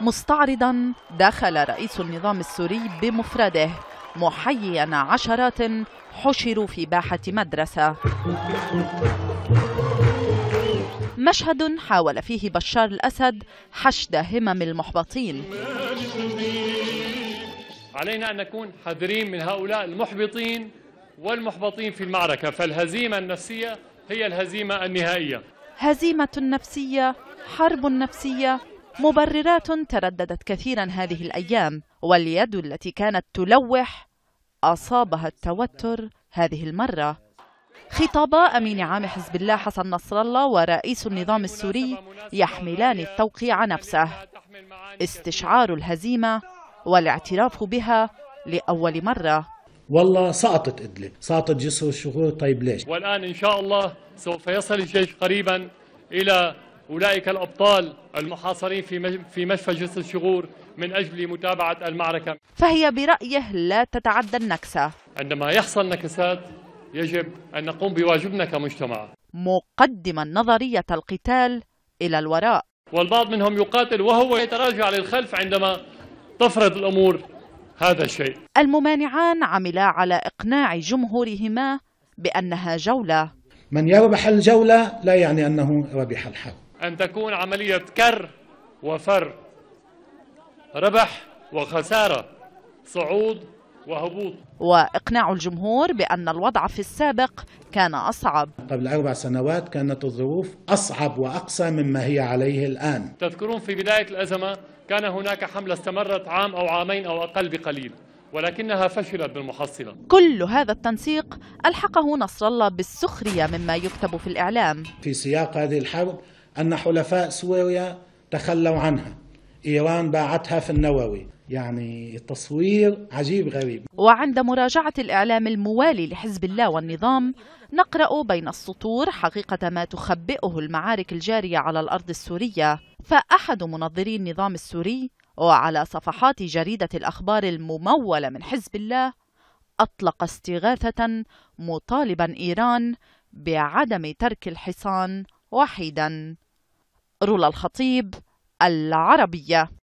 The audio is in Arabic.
مستعرضا دخل رئيس النظام السوري بمفرده محييا عشرات حشروا في باحة مدرسة مشهد حاول فيه بشار الأسد حشد همم المحبطين علينا أن نكون حذرين من هؤلاء المحبطين والمحبطين في المعركة فالهزيمة النفسية هي الهزيمة النهائية هزيمة نفسية حرب نفسية مبررات ترددت كثيرا هذه الأيام واليد التي كانت تلوح أصابها التوتر هذه المرة خطابا أمين عام حزب الله حسن نصر الله ورئيس النظام السوري يحملان التوقيع نفسه استشعار الهزيمة والاعتراف بها لأول مرة والله سقطت إدلب سقطت جسر الشغور طيب ليش والآن إن شاء الله سوف يصل الجيش قريبا إلى أولئك الأبطال المحاصرين في في مشفى جسر الشغور من أجل متابعة المعركة فهي برأيه لا تتعدى النكسة عندما يحصل نكسات يجب أن نقوم بواجبنا كمجتمع مقدما نظرية القتال إلى الوراء والبعض منهم يقاتل وهو يتراجع للخلف عندما تفرض الأمور هذا الشيء الممانعان عملا على إقناع جمهورهما بأنها جولة من يربح الجولة لا يعني أنه ربح الحرب أن تكون عملية كر وفر ربح وخسارة صعود وهبوط وإقناع الجمهور بأن الوضع في السابق كان أصعب قبل أربع سنوات كانت الظروف أصعب وأقسى مما هي عليه الآن تذكرون في بداية الأزمة كان هناك حملة استمرت عام أو عامين أو أقل بقليل ولكنها فشلت بالمحصلة كل هذا التنسيق ألحقه نصر الله بالسخرية مما يكتب في الإعلام في سياق هذه الحرب أن حلفاء سوريا تخلوا عنها إيران باعتها في النووي يعني التصوير عجيب غريب وعند مراجعة الإعلام الموالي لحزب الله والنظام نقرأ بين السطور حقيقة ما تخبئه المعارك الجارية على الأرض السورية فأحد منظري النظام السوري وعلى صفحات جريدة الأخبار الممولة من حزب الله أطلق استغاثة مطالبا إيران بعدم ترك الحصان واحدا رولا الخطيب العربيه